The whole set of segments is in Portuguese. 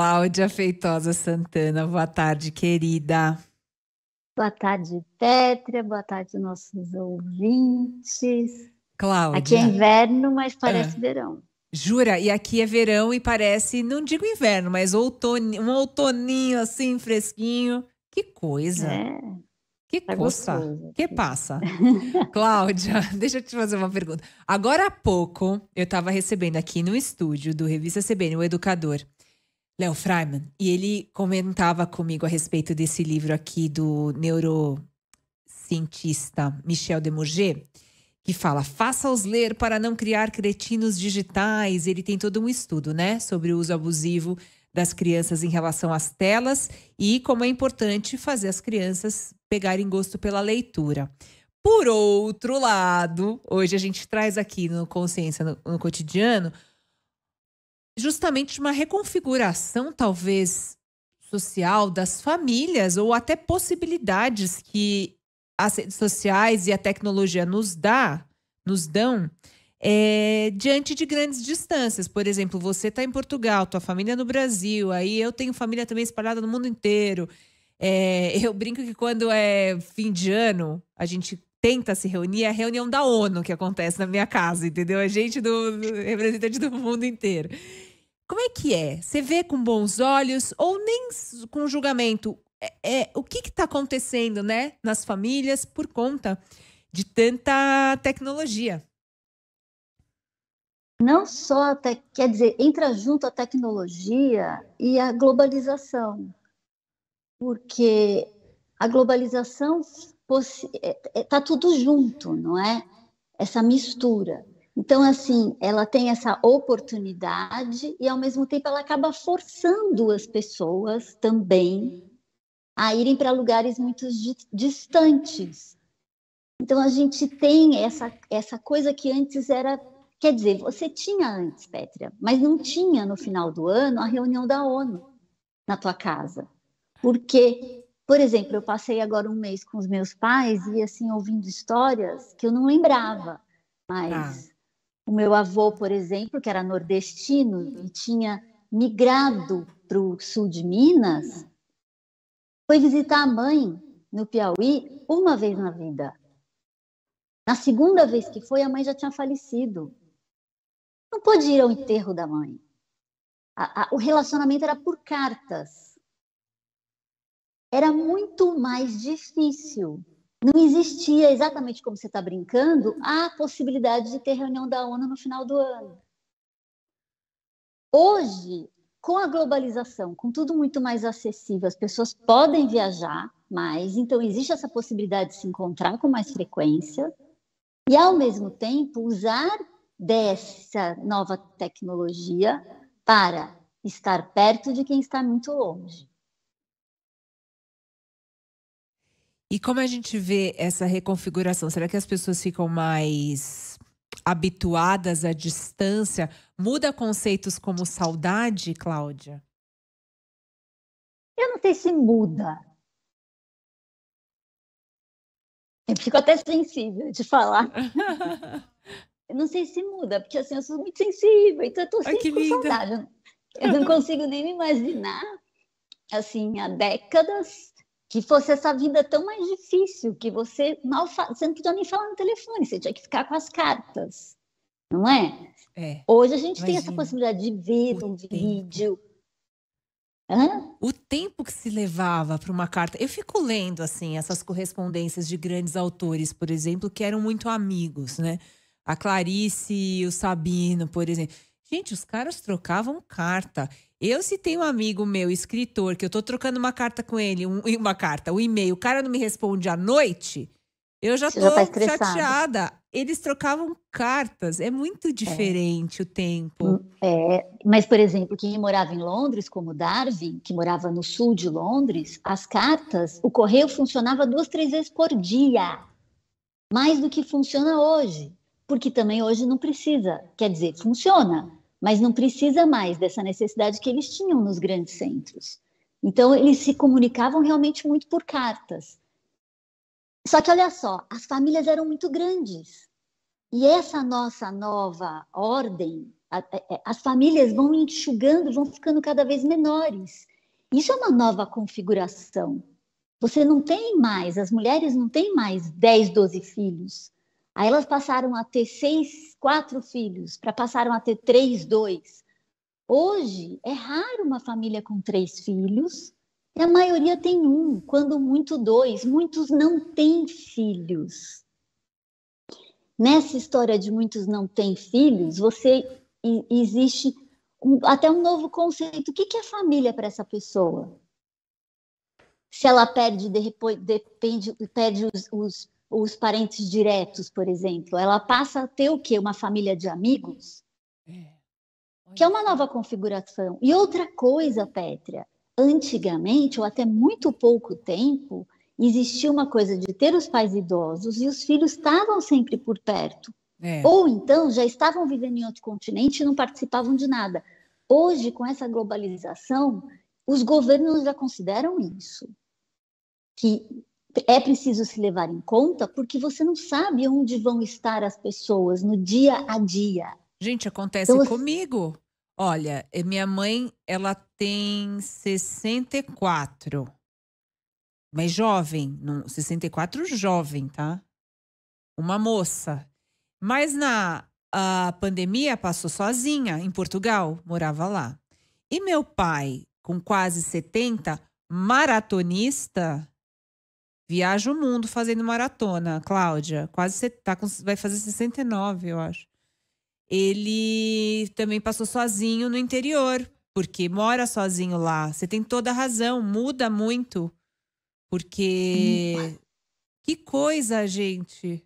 Cláudia Feitosa Santana, boa tarde, querida. Boa tarde, Pétria. Boa tarde, nossos ouvintes. Cláudia. Aqui é inverno, mas ah. parece ah. verão. Jura? E aqui é verão e parece, não digo inverno, mas outono, um outoninho assim, fresquinho. Que coisa. É. Que tá coisa. Que passa. Cláudia, deixa eu te fazer uma pergunta. Agora há pouco, eu estava recebendo aqui no estúdio do Revista CBN, o educador, Léo Freiman, e ele comentava comigo a respeito desse livro aqui do neurocientista Michel Demurger, que fala: faça-os ler para não criar cretinos digitais. Ele tem todo um estudo, né, sobre o uso abusivo das crianças em relação às telas e como é importante fazer as crianças pegarem gosto pela leitura. Por outro lado, hoje a gente traz aqui no Consciência no, no Cotidiano justamente uma reconfiguração, talvez, social das famílias ou até possibilidades que as redes sociais e a tecnologia nos dá, nos dão, é, diante de grandes distâncias. Por exemplo, você está em Portugal, tua família é no Brasil, aí eu tenho família também espalhada no mundo inteiro. É, eu brinco que quando é fim de ano, a gente tenta se reunir, é a reunião da ONU que acontece na minha casa, entendeu? A é gente do, representante do mundo inteiro. Como é que é? Você vê com bons olhos ou nem com julgamento? É, é o que está acontecendo, né, nas famílias por conta de tanta tecnologia? Não só, até, quer dizer, entra junto a tecnologia e a globalização, porque a globalização está é, é, tudo junto, não é? Essa mistura. Então, assim, ela tem essa oportunidade e, ao mesmo tempo, ela acaba forçando as pessoas também a irem para lugares muito distantes. Então, a gente tem essa, essa coisa que antes era. Quer dizer, você tinha antes, Pétria, mas não tinha no final do ano a reunião da ONU na tua casa. Porque por exemplo, eu passei agora um mês com os meus pais e assim ouvindo histórias que eu não lembrava, mas ah. o meu avô, por exemplo, que era nordestino e tinha migrado para o sul de Minas, foi visitar a mãe no Piauí uma vez na vida. Na segunda vez que foi, a mãe já tinha falecido. Não pôde ir ao enterro da mãe. A, a, o relacionamento era por cartas era muito mais difícil. Não existia, exatamente como você está brincando, a possibilidade de ter reunião da ONU no final do ano. Hoje, com a globalização, com tudo muito mais acessível, as pessoas podem viajar mais, então existe essa possibilidade de se encontrar com mais frequência e, ao mesmo tempo, usar dessa nova tecnologia para estar perto de quem está muito longe. E como a gente vê essa reconfiguração? Será que as pessoas ficam mais habituadas à distância? Muda conceitos como saudade, Cláudia? Eu não sei se muda. Eu fico até sensível de falar. eu não sei se muda, porque assim, eu sou muito sensível, então eu tô sempre com saudade. Eu não consigo nem me imaginar, assim, há décadas que fosse essa vida tão mais difícil, que você mal fa... você não podia nem falar no telefone, você tinha que ficar com as cartas, não é? é Hoje a gente imagina. tem essa possibilidade de ver um tempo. vídeo. Hã? O tempo que se levava para uma carta. Eu fico lendo assim essas correspondências de grandes autores, por exemplo, que eram muito amigos, né? A Clarice e o Sabino, por exemplo. Gente, os caras trocavam carta. Eu, se tem um amigo meu, escritor, que eu tô trocando uma carta com ele, um, uma carta, um e-mail, o cara não me responde à noite, eu já Você tô já tá chateada. Eles trocavam cartas. É muito é. diferente é. o tempo. Hum, é, mas, por exemplo, quem morava em Londres, como Darwin, que morava no sul de Londres, as cartas, o correio funcionava duas, três vezes por dia. Mais do que funciona hoje. Porque também hoje não precisa. Quer dizer, funciona mas não precisa mais dessa necessidade que eles tinham nos grandes centros. Então, eles se comunicavam realmente muito por cartas. Só que olha só, as famílias eram muito grandes. E essa nossa nova ordem, é, as famílias vão enxugando, vão ficando cada vez menores. Isso é uma nova configuração. Você não tem mais, as mulheres não têm mais 10, 12 filhos. Aí elas passaram a ter seis, quatro filhos, para passaram a ter três, dois. Hoje é raro uma família com três filhos e a maioria tem um, quando muito dois. Muitos não têm filhos. Nessa história de muitos não têm filhos, você existe um, até um novo conceito. O que, que é família para essa pessoa? Se ela perde, de, depende, perde os, os os parentes diretos, por exemplo. Ela passa a ter o quê? Uma família de amigos? É. Que é uma nova configuração. E outra coisa, Pétria, antigamente, ou até muito pouco tempo, existia uma coisa de ter os pais idosos e os filhos estavam sempre por perto. É. Ou então já estavam vivendo em outro continente e não participavam de nada. Hoje, com essa globalização, os governos já consideram isso. Que é preciso se levar em conta porque você não sabe onde vão estar as pessoas no dia a dia. Gente, acontece então, assim, comigo. Olha, minha mãe, ela tem 64. Mas jovem, 64 jovem, tá? Uma moça. Mas na a pandemia passou sozinha em Portugal, morava lá. E meu pai, com quase 70, maratonista, Viaja o mundo fazendo maratona, Cláudia. Quase você tá com, vai fazer 69, eu acho. Ele também passou sozinho no interior, porque mora sozinho lá. Você tem toda a razão, muda muito. Porque. Hum. Que coisa, gente!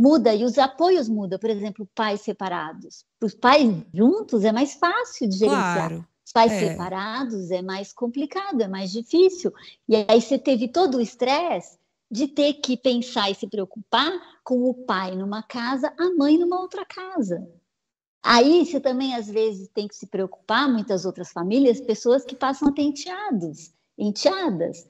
Muda e os apoios mudam. Por exemplo, pais separados. Para os pais juntos é mais fácil de gerenciar. Claro pais é. separados é mais complicado, é mais difícil. E aí você teve todo o estresse de ter que pensar e se preocupar com o pai numa casa, a mãe numa outra casa. Aí você também às vezes tem que se preocupar, muitas outras famílias, pessoas que passam a ter enteados, enteadas.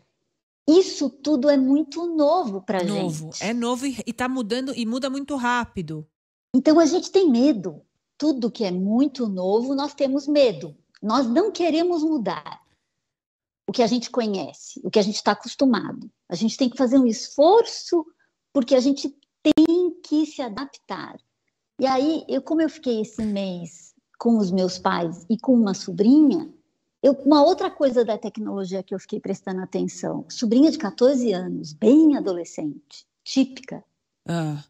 Isso tudo é muito novo para gente. Novo, é novo e está mudando e muda muito rápido. Então a gente tem medo. Tudo que é muito novo, nós temos medo. Nós não queremos mudar o que a gente conhece, o que a gente está acostumado. A gente tem que fazer um esforço porque a gente tem que se adaptar. E aí, eu, como eu fiquei esse mês com os meus pais e com uma sobrinha, eu, uma outra coisa da tecnologia que eu fiquei prestando atenção, sobrinha de 14 anos, bem adolescente, típica. Ah.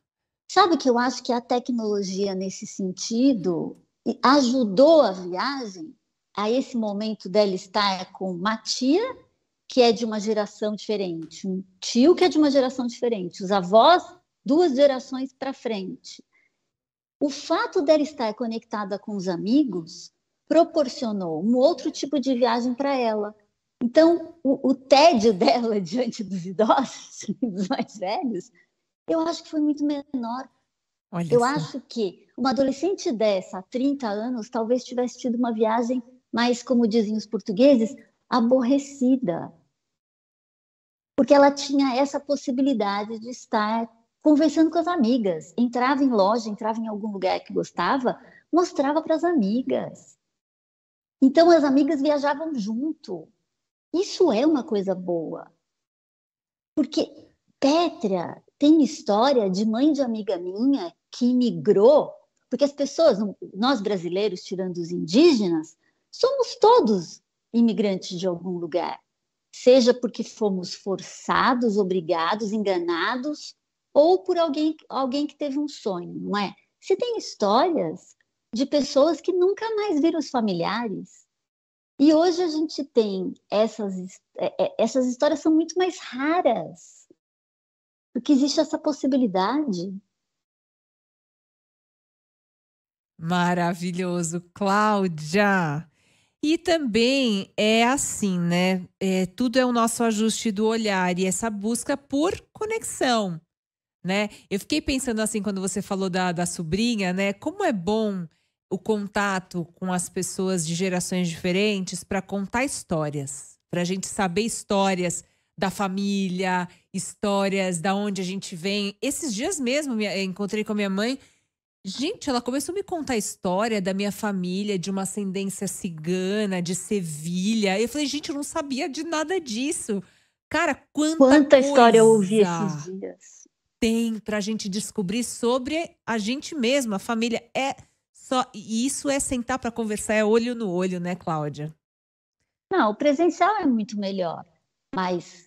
Sabe que eu acho que a tecnologia nesse sentido ajudou a viagem a esse momento dela estar com uma tia que é de uma geração diferente, um tio que é de uma geração diferente, os avós duas gerações para frente. O fato dela estar conectada com os amigos proporcionou um outro tipo de viagem para ela. Então, o, o, tédio dela diante dos idosos, dos mais velhos, eu acho que foi muito menor. Olha eu acho que uma adolescente dessa, há 30 anos, talvez tivesse tido uma viagem mas, como dizem os portugueses, aborrecida. Porque ela tinha essa possibilidade de estar conversando com as amigas. Entrava em loja, entrava em algum lugar que gostava, mostrava para as amigas. Então, as amigas viajavam junto. Isso é uma coisa boa. Porque Pétria tem história de mãe de amiga minha que migrou, porque as pessoas, nós brasileiros, tirando os indígenas, Somos todos imigrantes de algum lugar, seja porque fomos forçados, obrigados, enganados, ou por alguém, alguém que teve um sonho, não é? Você tem histórias de pessoas que nunca mais viram os familiares. E hoje a gente tem essas, é, é, essas histórias são muito mais raras, porque existe essa possibilidade. Maravilhoso, Cláudia! E também é assim, né? É, tudo é o nosso ajuste do olhar e essa busca por conexão, né? Eu fiquei pensando assim quando você falou da, da sobrinha, né? Como é bom o contato com as pessoas de gerações diferentes para contar histórias, para a gente saber histórias da família, histórias da onde a gente vem. Esses dias mesmo encontrei com a minha mãe Gente, ela começou a me contar a história da minha família, de uma ascendência cigana, de Sevilha. Eu falei, gente, eu não sabia de nada disso. Cara, quanta, quanta história eu ouvi esses dias. Tem pra gente descobrir sobre a gente mesma, a família. É só. E isso é sentar para conversar, é olho no olho, né, Cláudia? Não, o presencial é muito melhor. Mas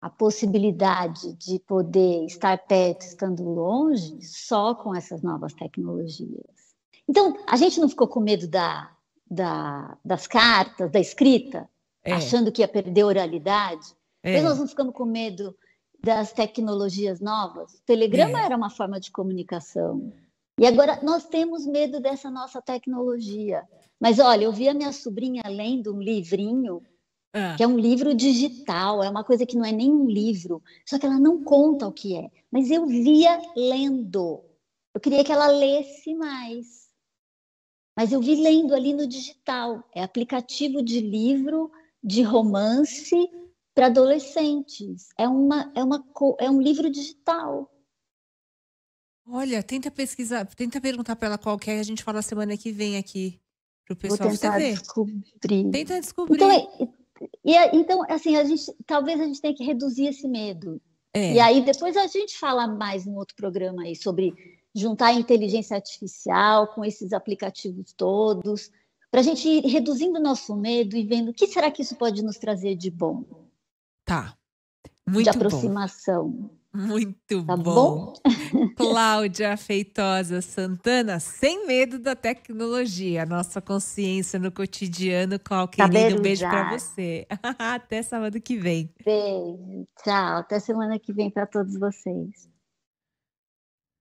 a possibilidade de poder estar perto estando longe só com essas novas tecnologias. Então, a gente não ficou com medo da, da das cartas, da escrita, é. achando que ia perder oralidade. É. Nós não ficamos com medo das tecnologias novas. O telegrama é. era uma forma de comunicação. E agora nós temos medo dessa nossa tecnologia. Mas olha, eu vi a minha sobrinha lendo um livrinho é. Que é um livro digital, é uma coisa que não é nem um livro, só que ela não conta o que é. Mas eu via lendo. Eu queria que ela lesse mais. Mas eu vi lendo ali no digital. É aplicativo de livro, de romance para adolescentes. É, uma, é, uma, é um livro digital. Olha, tenta pesquisar, tenta perguntar para ela qual que é, a gente fala semana que vem aqui para o pessoal Vou tentar descobrir. Tenta descobrir. Então, é, e, é, então, assim, a gente, talvez a gente tenha que reduzir esse medo. É. E aí depois a gente fala mais num outro programa aí sobre juntar a inteligência artificial com esses aplicativos todos, para a gente ir reduzindo o nosso medo e vendo o que será que isso pode nos trazer de bom. Tá. Muito de aproximação. Bom. Muito tá bom. bom? Cláudia Feitosa Santana, sem medo da tecnologia, nossa consciência no cotidiano. Qual, querida, tá um beijo para você. até sábado que vem. Beijo, tchau. Até semana que vem para todos vocês.